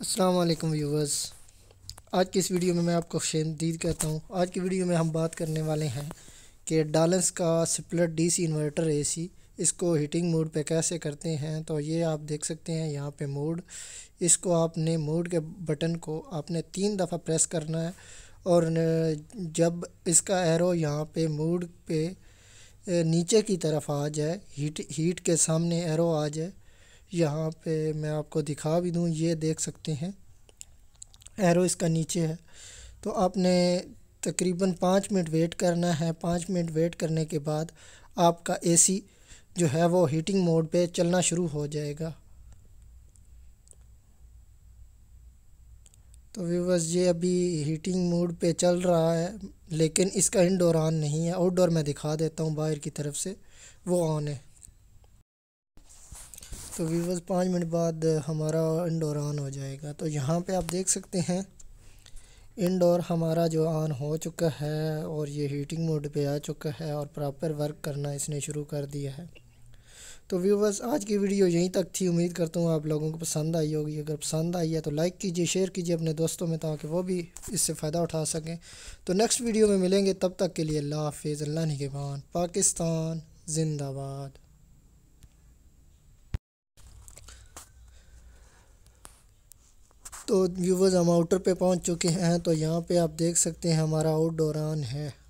Aslam viewers आज की इस वीडियो में मैं आपको खुशंदीद कहता हूँ आज की वीडियो में हम बात करने वाले हैं कि डालेंस का स्प्लिट डीसी इन्वर्टर एसी इसको हीटिंग मोड पे कैसे करते हैं तो ये आप देख सकते हैं यहाँ पे मोड इसको आपने मोड के बटन को आपने तीन दफ़ा प्रेस करना है और जब इसका एरो यहाँ पे मोड पे नीचे की तरफ आ जाए हीट हीट के सामने एरो आ जाए यहाँ पे मैं आपको दिखा भी दूँ ये देख सकते हैं एरो इसका नीचे है तो आपने तकरीबन पाँच मिनट वेट करना है पाँच मिनट वेट करने के बाद आपका एसी जो है वो हीटिंग मोड पे चलना शुरू हो जाएगा तो व्यूवर्स ये अभी हीटिंग मोड पे चल रहा है लेकिन इसका इंडोर ऑन नहीं है आउटडोर मैं दिखा देता हूँ बाहर की तरफ से वो ऑन है तो व्यूवर्स पाँच मिनट बाद हमारा इंडोर ऑन हो जाएगा तो यहाँ पे आप देख सकते हैं इंडोर हमारा जो ऑन हो चुका है और ये हीटिंग मोड पे आ चुका है और प्रॉपर वर्क करना इसने शुरू कर दिया है तो व्यूवर्स आज की वीडियो यहीं तक थी उम्मीद करता हूँ आप लोगों को पसंद आई होगी अगर पसंद आई है तो लाइक कीजिए शेयर कीजिए अपने दोस्तों में ताकि वो भी इससे फ़ायदा उठा सकें तो नेक्स्ट वीडियो में मिलेंगे तब तक के लिए अल्लाह हाफिज़ अल्लाह निगबान पाकिस्तान जिंदाबाद तो व्यूवर्स हम आउटर पे पहुंच चुके हैं तो यहाँ पे आप देख सकते हैं हमारा ऑन है